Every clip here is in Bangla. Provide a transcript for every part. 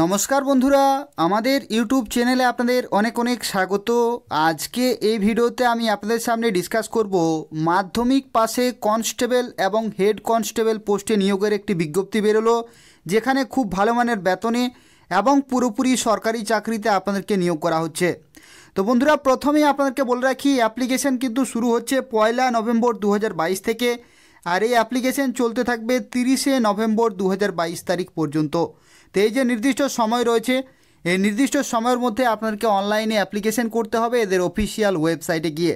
নমস্কার বন্ধুরা আমাদের ইউটিউব চ্যানেলে আপনাদের অনেক অনেক স্বাগত আজকে এই ভিডিওতে আমি আপনাদের সামনে ডিসকাস করব মাধ্যমিক পাশে কনস্টেবল এবং হেড কনস্টেবল পোস্টে নিয়োগের একটি বিজ্ঞপ্তি বেরোলো যেখানে খুব ভালো মানের বেতনে এবং পুরোপুরি সরকারি চাকরিতে আপনাদেরকে নিয়োগ করা হচ্ছে তো বন্ধুরা প্রথমেই আপনাদেরকে বলে রাখি অ্যাপ্লিকেশন কিন্তু শুরু হচ্ছে পয়লা নভেম্বর দু থেকে আর এই অ্যাপ্লিকেশন চলতে থাকবে তিরিশে নভেম্বর দু তারিখ পর্যন্ত তো এই যে নির্দিষ্ট সময় রয়েছে এই নির্দিষ্ট সময়ের মধ্যে আপনাকে অনলাইনে অ্যাপ্লিকেশন করতে হবে এদের অফিসিয়াল ওয়েবসাইটে গিয়ে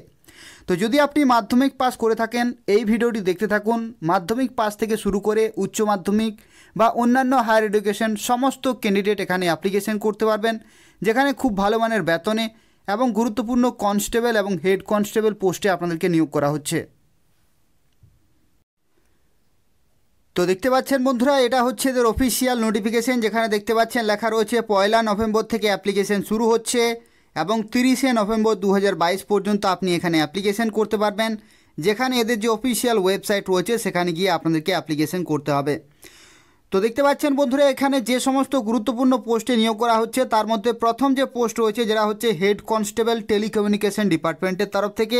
তো যদি আপনি মাধ্যমিক পাস করে থাকেন এই ভিডিওটি দেখতে থাকুন মাধ্যমিক পাস থেকে শুরু করে উচ্চ মাধ্যমিক বা অন্যান্য হায়ার এডুকেশন সমস্ত ক্যান্ডিডেট এখানে অ্যাপ্লিকেশন করতে পারবেন যেখানে খুব ভালো মানের বেতনে এবং গুরুত্বপূর্ণ কনস্টেবল এবং হেড কনস্টেবল পোস্টে আপনাদেরকে নিয়োগ করা হচ্ছে তো দেখতে পাচ্ছেন বন্ধুরা এটা হচ্ছে এদের অফিসিয়াল নোটিফিকেশন যেখানে দেখতে পাচ্ছেন লেখা রয়েছে পয়লা নভেম্বর থেকে অ্যাপ্লিকেশন শুরু হচ্ছে এবং তিরিশে নভেম্বর দু পর্যন্ত আপনি এখানে অ্যাপ্লিকেশন করতে পারবেন যেখানে এদের যে অফিসিয়াল ওয়েবসাইট রয়েছে সেখানে গিয়ে আপনাদেরকে অ্যাপ্লিকেশন করতে হবে তো দেখতে পাচ্ছেন বন্ধুরা এখানে যে সমস্ত গুরুত্বপূর্ণ পোস্টে নিয়োগ করা হচ্ছে তার মধ্যে প্রথম যে পোস্ট রয়েছে যেটা হচ্ছে হেড কনস্টেবল টেলিকমিউনিকেশন ডিপার্টমেন্টের তরফ থেকে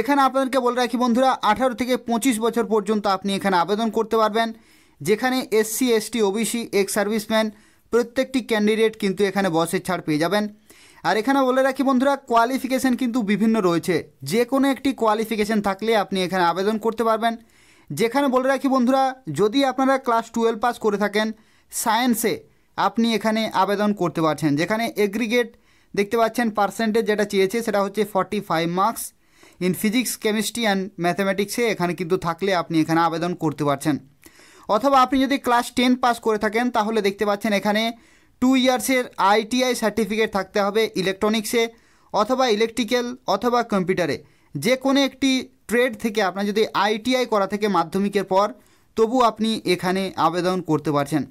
এখানে আপনাদেরকে বলে রাখি বন্ধুরা আঠারো থেকে পঁচিশ বছর পর্যন্ত আপনি এখানে আবেদন করতে পারবেন যেখানে SC ST OBC ex serviceman প্রত্যেকটি ক্যান্ডিডেট কিন্তু এখানে বসের ছাড় পেয়ে যাবেন আর এখানে বলে রাখি বন্ধুরা কোয়ালিফিকেশান কিন্তু বিভিন্ন রয়েছে যে কোনো একটি কোয়ালিফিকেশান থাকলে আপনি এখানে আবেদন করতে পারবেন যেখানে বলে রাখি বন্ধুরা যদি আপনারা ক্লাস টুয়েলভ পাস করে থাকেন সায়েন্সে আপনি এখানে আবেদন করতে পারছেন যেখানে এগ্রিগেট দেখতে পাচ্ছেন পার্সেন্টেজ যেটা চেয়েছে সেটা হচ্ছে forty five marks in physics chemistry and ম্যাথামেটিক্সে এখানে কিন্তু থাকলে আপনি এখানে আবেদন করতে পারছেন অথবা আপনি যদি ক্লাস টেন পাস করে থাকেন তাহলে দেখতে পাচ্ছেন এখানে টু ইয়ার্সের আইটিআই সার্টিফিকেট থাকতে হবে ইলেকট্রনিক্সে অথবা ইলেকট্রিক্যাল অথবা কম্পিউটারে যে কোনো একটি ট্রেড থেকে আপনার যদি আইটিআই করা থেকে মাধ্যমিকের পর তবু আপনি এখানে আবেদন করতে পারছেন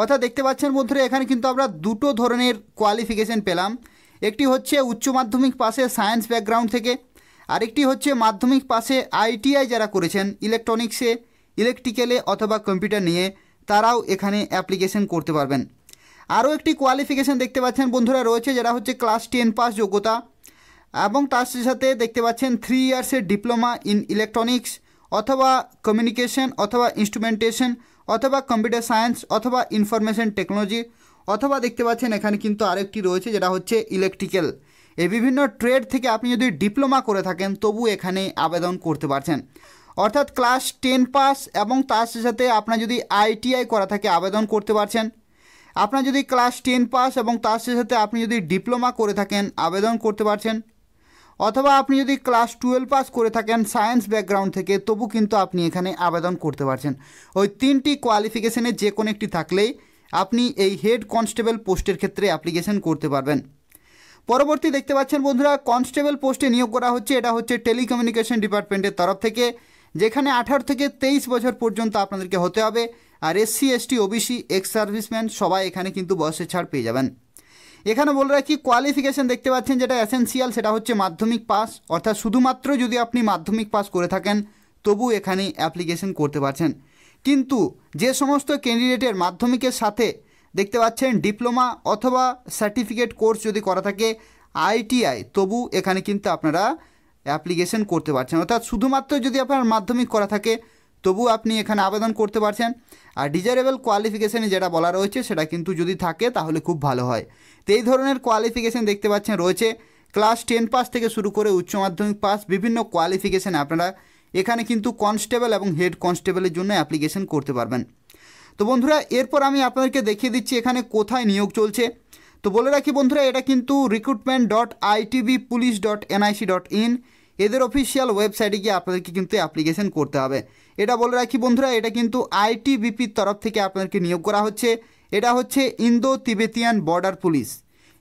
অর্থাৎ দেখতে পাচ্ছেন বন্ধুরা এখানে কিন্তু আমরা দুটো ধরনের কোয়ালিফিকেশন পেলাম একটি হচ্ছে উচ্চ মাধ্যমিক পাশে সায়েন্স ব্যাকগ্রাউন্ড থেকে আরেকটি হচ্ছে মাধ্যমিক পাশে আইটিআই যারা করেছেন ইলেকট্রনিক্সে ইলেকট্রিক্যালে অথবা কম্পিউটার নিয়ে তারাও এখানে অ্যাপ্লিকেশন করতে পারবেন আরও একটি কোয়ালিফিকেশান দেখতে পাচ্ছেন বন্ধুরা রয়েছে যারা হচ্ছে ক্লাস টেন পাস যোগ্যতা এবং তার সাথে সাথে দেখতে পাচ্ছেন থ্রি ইয়ার্সের ডিপ্লোমা ইন ইলেকট্রনিক্স অথবা কমিউনিকেশন অথবা ইনস্ট্রুমেন্টেশন অথবা কম্পিউটার সায়েন্স অথবা ইনফরমেশন টেকনোলজি অথবা দেখতে পাচ্ছেন এখানে কিন্তু আরেকটি রয়েছে যেটা হচ্ছে ইলেকট্রিক্যাল এই বিভিন্ন ট্রেড থেকে আপনি যদি ডিপ্লোমা করে থাকেন তবু এখানে আবেদন করতে পারছেন অর্থাৎ ক্লাস টেন পাস এবং তার সাথে সাথে আপনার যদি আইটিআই করা থাকে আবেদন করতে পারছেন আপনার যদি ক্লাস টেন পাস এবং তার সাথে আপনি যদি ডিপ্লোমা করে থাকেন আবেদন করতে পারছেন অথবা আপনি যদি ক্লাস টুয়েলভ পাস করে থাকেন সায়েন্স ব্যাকগ্রাউন্ড থেকে তবু কিন্তু আপনি এখানে আবেদন করতে পারছেন ওই তিনটি কোয়ালিফিকেশানে যে কোনো একটি থাকলেই আপনি এই হেড কনস্টেবল পোস্টের ক্ষেত্রে অ্যাপ্লিকেশন করতে পারবেন পরবর্তী দেখতে পাচ্ছেন বন্ধুরা কনস্টেবল পোস্টে নিয়োগ করা হচ্ছে এটা হচ্ছে টেলিকমিউনিকেশন ডিপার্টমেন্টের তরফ থেকে যেখানে আঠারো থেকে তেইশ বছর পর্যন্ত আপনাদেরকে হতে হবে আর SC ST OBC ex serviceman সবাই এখানে কিন্তু বয়সে ছাড় পেয়ে যাবেন এখানে বলে রাখি কোয়ালিফিকেশান দেখতে পাচ্ছেন যেটা অ্যাসেন্সিয়াল সেটা হচ্ছে মাধ্যমিক পাস অর্থাৎ শুধুমাত্র যদি আপনি মাধ্যমিক পাস করে থাকেন তবু এখানে অ্যাপ্লিকেশন করতে পারছেন কিন্তু যে সমস্ত ক্যান্ডিডেটের মাধ্যমিকের সাথে দেখতে পাচ্ছেন ডিপ্লোমা অথবা সার্টিফিকেট কোর্স যদি করা থাকে আইটিআই তবু এখানে কিন্তু আপনারা অ্যাপ্লিকেশন করতে পারছেন অর্থাৎ শুধুমাত্র যদি আপনার মাধ্যমিক করা থাকে তবু আপনি এখানে আবেদন করতে পারছেন আর ডিজারেবল কোয়ালিফিকেশানে যেটা বলা রয়েছে সেটা কিন্তু যদি থাকে তাহলে খুব ভালো হয় তো এই ধরনের কোয়ালিফিকেশান দেখতে পাচ্ছেন রয়েছে ক্লাস টেন পাস থেকে শুরু করে উচ্চ মাধ্যমিক পাস বিভিন্ন কোয়ালিফিকেশানে আপনারা এখানে কিন্তু কনস্টেবল এবং হেড কনস্টেবলের জন্য অ্যাপ্লিকেশন করতে পারবেন তো বন্ধুরা এরপর আমি আপনাদেরকে দেখিয়ে দিচ্ছি এখানে কোথায় নিয়োগ চলছে তো বলে রাখি বন্ধুরা এটা কিন্তু recruitment dot ITB police dot NIC dot in এদের অফিসিয়াল ওয়েবসাইটে গিয়ে আপনাদেরকে কিন্তু অ্যাপ্লিকেশন করতে হবে এটা বলে রাখি বন্ধুরা এটা কিন্তু আইটিবিপির তরফ থেকে আপনাদেরকে নিয়োগ করা হচ্ছে এটা হচ্ছে Indo Tibetan border police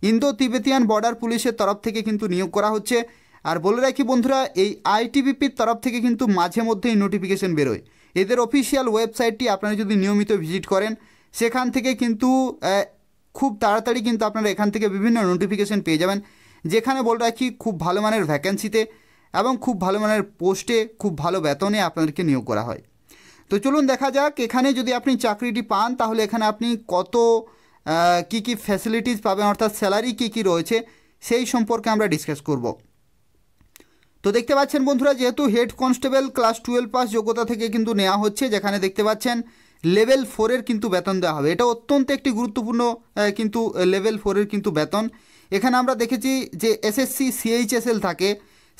Indo Tibetan border পুলিশের তরফ থেকে কিন্তু নিয়োগ করা হচ্ছে আর বলে রাখি বন্ধুরা এই আইটিবিপির তরফ থেকে কিন্তু মাঝে মধ্যেই নোটিফিকেশন বেরোয় এদের অফিসিয়াল ওয়েবসাইটটি আপনারা যদি নিয়মিত ভিজিট করেন সেখান থেকে কিন্তু খুব তাড়াতাড়ি কিন্তু আপনারা এখান থেকে বিভিন্ন নোটিফিকেশন পেয়ে যাবেন যেখানে বলে রাখি খুব ভালো মানের ভ্যাকেন্সিতে এবং খুব ভালো মানের পোস্টে খুব ভালো বেতনে আপনাদেরকে নিয়োগ করা হয় তো চলুন দেখা যাক এখানে যদি আপনি চাকরিটি পান তাহলে এখানে আপনি কত কি কি ফ্যাসিলিটিস পাবেন অর্থাৎ স্যালারি কি কি রয়েছে সেই সম্পর্কে আমরা ডিসকাস করব তো দেখতে পাচ্ছেন বন্ধুরা যেহেতু head constable class twelve pass যোগ্যতা থেকে কিন্তু নেওয়া হচ্ছে যেখানে দেখতে পাচ্ছেন লেভেল ফোরের কিন্তু বেতন দেওয়া হবে এটা অত্যন্ত একটি গুরুত্বপূর্ণ কিন্তু লেভেল ফোরের কিন্তু বেতন এখানে আমরা দেখেছি যে এসএসসি সিএইচএসএল থাকে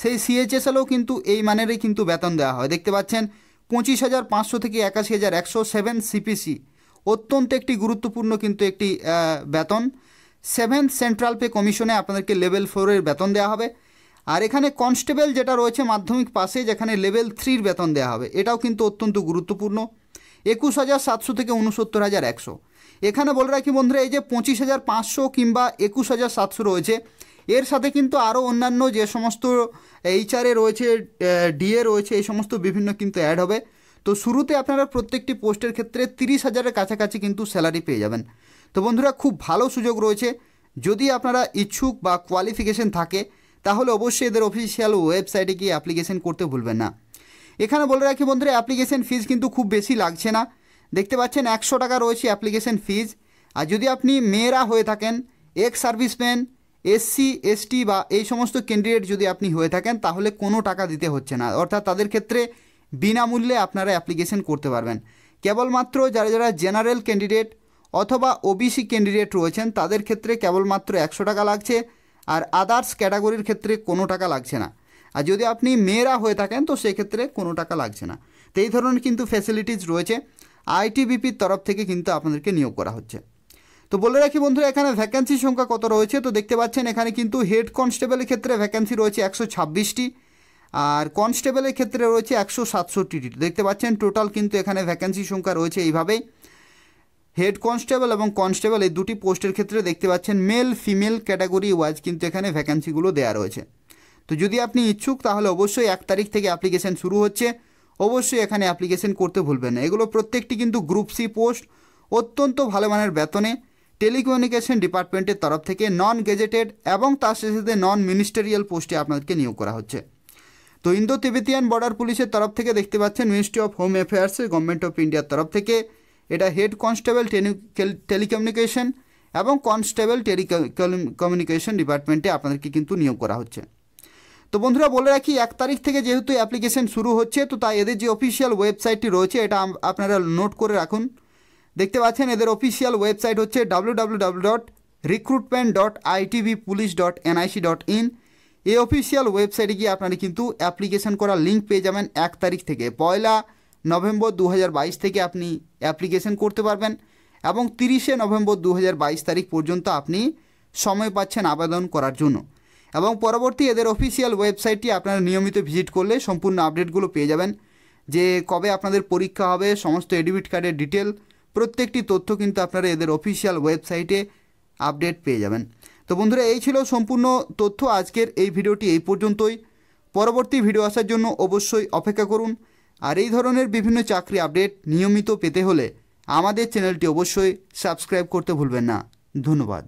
সেই সিএইচএসএলও কিন্তু এই মানেরই কিন্তু বেতন দেওয়া হয় দেখতে পাচ্ছেন পঁচিশ হাজার পাঁচশো থেকে একাশি হাজার একশো সেভেন সিপিসি অত্যন্ত একটি গুরুত্বপূর্ণ কিন্তু একটি বেতন সেভেন সেন্ট্রাল পে কমিশনে আপনাদেরকে লেভেল ফোরের বেতন দেওয়া হবে আর এখানে কনস্টেবল যেটা রয়েছে মাধ্যমিক পাশে যেখানে লেভেল থ্রির বেতন দেওয়া হবে এটাও কিন্তু অত্যন্ত গুরুত্বপূর্ণ একুশ হাজার সাতশো থেকে উনসত্তর হাজার একশো এখানে বলে রাখি বন্ধুরা এই যে পঁচিশ হাজার পাঁচশো কিংবা একুশ হাজার সাতশো রয়েছে এর সাথে কিন্তু আরও অন্যান্য যে সমস্ত এইচআরএ রয়েছে ডিএ রয়েছে এই সমস্ত বিভিন্ন কিন্তু অ্যাড হবে তো শুরুতে আপনারা প্রত্যেকটি পোস্টের ক্ষেত্রে তিরিশ হাজারের কাছাকাছি কিন্তু স্যালারি পেয়ে যাবেন তো বন্ধুরা খুব ভালো সুযোগ রয়েছে যদি আপনারা ইচ্ছুক বা কোয়ালিফিকেশন থাকে তাহলে অবশ্যই এদের অফিসিয়াল ওয়েবসাইটে গিয়ে অ্যাপ্লিকেশন করতে ভুলবেন না এখানে বলে রাখি বন্ধুরা অ্যাপ্লিকেশন ফিজ কিন্তু খুব বেশি লাগছে না দেখতে পাচ্ছেন একশো টাকা রয়েছে অ্যাপ্লিকেশন ফিজ আর যদি আপনি মেয়েরা হয়ে থাকেন এক্স সার্ভিসম্যান এসসি এসটি বা এই সমস্ত ক্যান্ডিডেট যদি আপনি হয়ে থাকেন তাহলে কোনো টাকা দিতে হচ্ছে না অর্থাৎ তাদের ক্ষেত্রে বিনামূল্যে আপনারা অ্যাপ্লিকেশন করতে পারবেন কেবলমাত্র যারা যারা জেনারেল ক্যান্ডিডেট অথবা ওবিসি ক্যান্ডিডেট রয়েছেন তাদের ক্ষেত্রে কেবলমাত্র একশো টাকা লাগছে আর আদার্স ক্যাটাগরির ক্ষেত্রে কোনো টাকা লাগছে না আর যদি আপনি মেয়েরা হয়ে থাকেন তো সেক্ষেত্রে কোনো টাকা লাগছে না তো এই ধরনের কিন্তু ফ্যাসিলিটিস রয়েছে আইটিবিপির তরফ থেকে কিন্তু আপনাদেরকে নিয়োগ করা হচ্ছে তো বলে রাখি বন্ধুরা এখানে ভ্যাকেন্সির সংখ্যা কত রয়েছে তো দেখতে পাচ্ছেন এখানে কিন্তু হেড কনস্টেবলের ক্ষেত্রে ভ্যাকেন্সি রয়েছে একশো ছাব্বিশটি আর কনস্টেবলের ক্ষেত্রে রয়েছে একশো সাতষট্টিটি দেখতে পাচ্ছেন টোটাল কিন্তু এখানে ভ্যাকেন্সি সংখ্যা রয়েছে এইভাবেই হেড কনস্টেবল এবং কনস্টেবল এই দুটি পোস্টের ক্ষেত্রে দেখতে পাচ্ছেন মেল ফিমেল ক্যাটাগরি ওয়াইজ কিন্তু এখানে ভ্যাকান্সিগুলো দেওয়া রয়েছে তো যদি আপনি ইচ্ছুক তাহলে অবশ্যই এক তারিখ থেকে অ্যাপ্লিকেশান শুরু হচ্ছে অবশ্যই এখানে অ্যাপ্লিকেশান করতে ভুলবেন না এগুলো প্রত্যেকটি কিন্তু গ্রুপ সি পোস্ট অত্যন্ত ভালো মানের বেতনে টেলিকমিউনিকেশন ডিপার্টমেন্টের তরফ থেকে নন গেজেটেড এবং তার সাথে সাথে নন মিনিস্টেরিয়াল পোস্টে আপনাদেরকে নিয়োগ করা হচ্ছে তো ইন্দো তিবেতিয়ান বর্ডার পুলিশের তরফ থেকে দেখতে পাচ্ছেন ministry of home affairs government of ইন্ডিয়ার তরফ থেকে এটা হেড কনস্টেবল টেলিকমিউনিকেশন এবং কনস্টেবল কমিউনিকেশন ডিপার্টমেন্টে আপনাদেরকে কিন্তু নিয়োগ করা হচ্ছে তো বন্ধুরা বলে রাখি এক তারিখ থেকে যেহেতু অ্যাপ্লিকেশন শুরু হচ্ছে তো তাই এদের যে অফিসিয়াল ওয়েবসাইটটি রয়েছে এটা আপনারা নোট করে রাখুন দেখতে পাচ্ছেন এদের অফিসিয়াল ওয়েবসাইট হচ্ছে W dot recruitment dot police dot NIC dot in এই অফিসিয়াল ওয়েবসাইটে গিয়ে আপনারা কিন্তু অ্যাপ্লিকেশন করার লিঙ্ক পেয়ে যাবেন এক তারিখ থেকে পয়লা নভেম্বর দু থেকে আপনি অ্যাপ্লিকেশন করতে পারবেন এবং তিরিশে নভেম্বর দু তারিখ পর্যন্ত আপনি সময় পাচ্ছেন আবেদন করার জন্য এবং পরবর্তী এদের অফিসিয়াল ওয়েবসাইটটি আপনারা নিয়মিত ভিজিট করলে সম্পূর্ণ আপডেটগুলো পেয়ে যাবেন যে কবে আপনাদের পরীক্ষা হবে সমস্ত এডিবিট কার্ডের ডিটেল প্রত্যেকটি তথ্য কিন্তু আপনারা এদের অফিসিয়াল ওয়েবসাইটে আপডেট পেয়ে যাবেন তো বন্ধুরা এই ছিল সম্পূর্ণ তথ্য আজকের এই ভিডিওটি এই পর্যন্তই পরবর্তী ভিডিও আসার জন্য অবশ্যই অপেক্ষা করুন আর এই ধরনের বিভিন্ন চাকরি আপডেট নিয়মিত পেতে হলে আমাদের চ্যানেলটি অবশ্যই সাবস্ক্রাইব করতে ভুলবেন না ধন্যবাদ